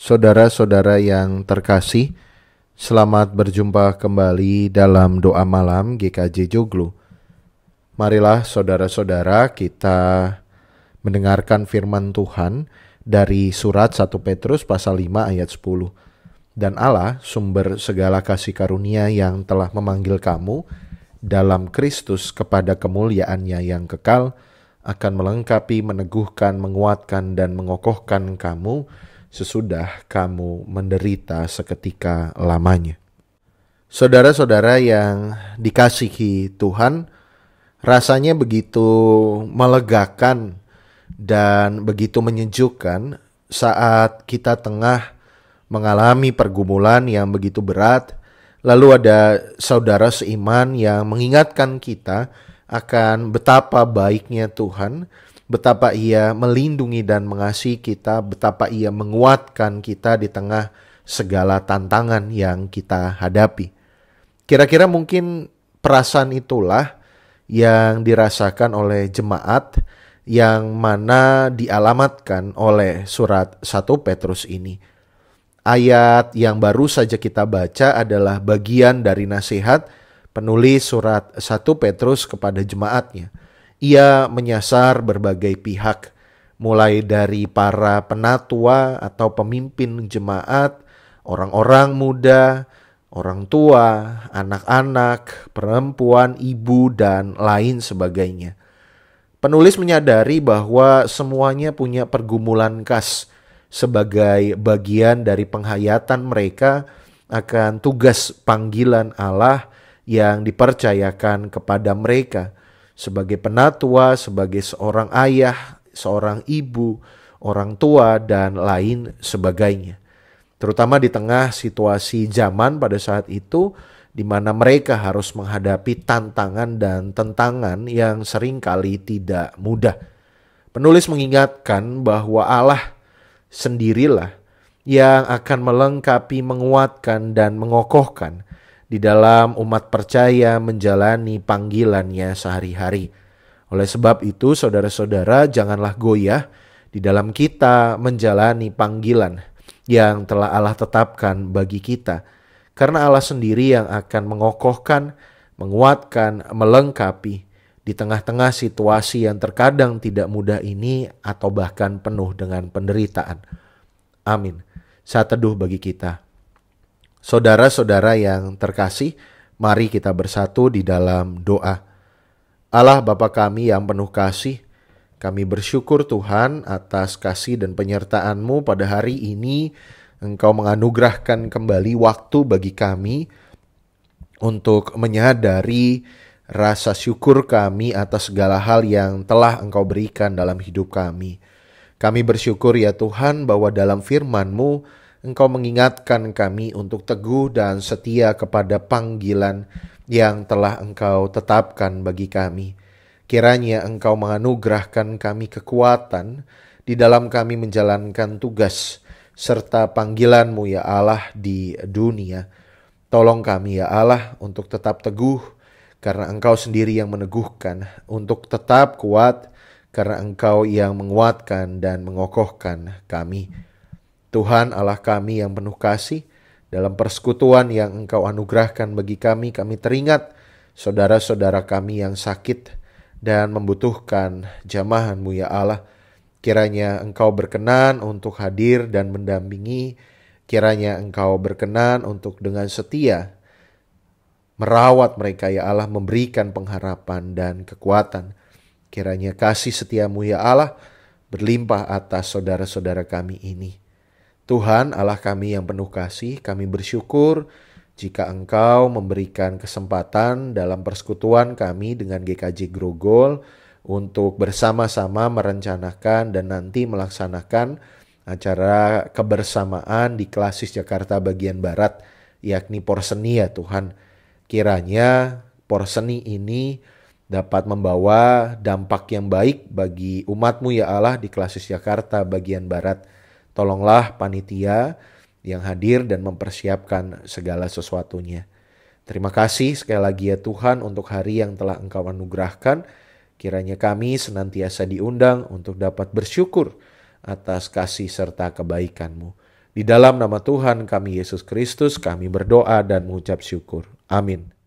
Saudara-saudara yang terkasih, selamat berjumpa kembali dalam doa malam GKJ Joglo. Marilah saudara-saudara kita mendengarkan firman Tuhan dari surat 1 Petrus pasal 5 ayat 10. Dan Allah sumber segala kasih karunia yang telah memanggil kamu dalam Kristus kepada kemuliaannya yang kekal akan melengkapi, meneguhkan, menguatkan, dan mengokohkan kamu sesudah kamu menderita seketika lamanya. Saudara-saudara yang dikasihi Tuhan, rasanya begitu melegakan dan begitu menyejukkan saat kita tengah mengalami pergumulan yang begitu berat. Lalu ada saudara seiman yang mengingatkan kita akan betapa baiknya Tuhan betapa ia melindungi dan mengasihi kita, betapa ia menguatkan kita di tengah segala tantangan yang kita hadapi. Kira-kira mungkin perasaan itulah yang dirasakan oleh jemaat yang mana dialamatkan oleh surat 1 Petrus ini. Ayat yang baru saja kita baca adalah bagian dari nasihat penulis surat 1 Petrus kepada jemaatnya ia menyasar berbagai pihak, mulai dari para penatua atau pemimpin jemaat, orang-orang muda, orang tua, anak-anak, perempuan, ibu, dan lain sebagainya. Penulis menyadari bahwa semuanya punya pergumulan khas sebagai bagian dari penghayatan mereka akan tugas panggilan Allah yang dipercayakan kepada mereka – sebagai penatua, sebagai seorang ayah, seorang ibu, orang tua, dan lain sebagainya. Terutama di tengah situasi zaman pada saat itu, di mana mereka harus menghadapi tantangan dan tentangan yang seringkali tidak mudah. Penulis mengingatkan bahwa Allah sendirilah yang akan melengkapi, menguatkan, dan mengokohkan di dalam umat percaya menjalani panggilannya sehari-hari. Oleh sebab itu, saudara-saudara, janganlah goyah di dalam kita menjalani panggilan yang telah Allah tetapkan bagi kita, karena Allah sendiri yang akan mengokohkan, menguatkan, melengkapi di tengah-tengah situasi yang terkadang tidak mudah ini, atau bahkan penuh dengan penderitaan. Amin. Saat teduh bagi kita. Saudara-saudara yang terkasih, mari kita bersatu di dalam doa. Allah Bapa kami yang penuh kasih, kami bersyukur Tuhan atas kasih dan penyertaan-Mu pada hari ini. Engkau menganugerahkan kembali waktu bagi kami untuk menyadari rasa syukur kami atas segala hal yang telah Engkau berikan dalam hidup kami. Kami bersyukur ya Tuhan bahwa dalam firman-Mu Engkau mengingatkan kami untuk teguh dan setia kepada panggilan yang telah Engkau tetapkan bagi kami. Kiranya Engkau menganugerahkan kami kekuatan di dalam kami menjalankan tugas serta panggilan-Mu ya Allah di dunia. Tolong kami ya Allah untuk tetap teguh karena Engkau sendiri yang meneguhkan, untuk tetap kuat karena Engkau yang menguatkan dan mengokohkan kami. Tuhan Allah kami yang penuh kasih, dalam persekutuan yang Engkau anugerahkan bagi kami, kami teringat saudara-saudara kami yang sakit dan membutuhkan jamahanmu ya Allah. Kiranya Engkau berkenan untuk hadir dan mendampingi, kiranya Engkau berkenan untuk dengan setia merawat mereka ya Allah, memberikan pengharapan dan kekuatan. Kiranya kasih setiamu ya Allah berlimpah atas saudara-saudara kami ini. Tuhan Allah kami yang penuh kasih, kami bersyukur jika Engkau memberikan kesempatan dalam persekutuan kami dengan GKJ Grogol untuk bersama-sama merencanakan dan nanti melaksanakan acara kebersamaan di Klasis Jakarta bagian Barat, yakni Porseni ya Tuhan. Kiranya Porseni ini dapat membawa dampak yang baik bagi umatmu ya Allah di Klasis Jakarta bagian Barat Tolonglah panitia yang hadir dan mempersiapkan segala sesuatunya. Terima kasih sekali lagi ya Tuhan untuk hari yang telah Engkau anugerahkan. Kiranya kami senantiasa diundang untuk dapat bersyukur atas kasih serta kebaikan-Mu. Di dalam nama Tuhan kami Yesus Kristus kami berdoa dan mengucap syukur. Amin.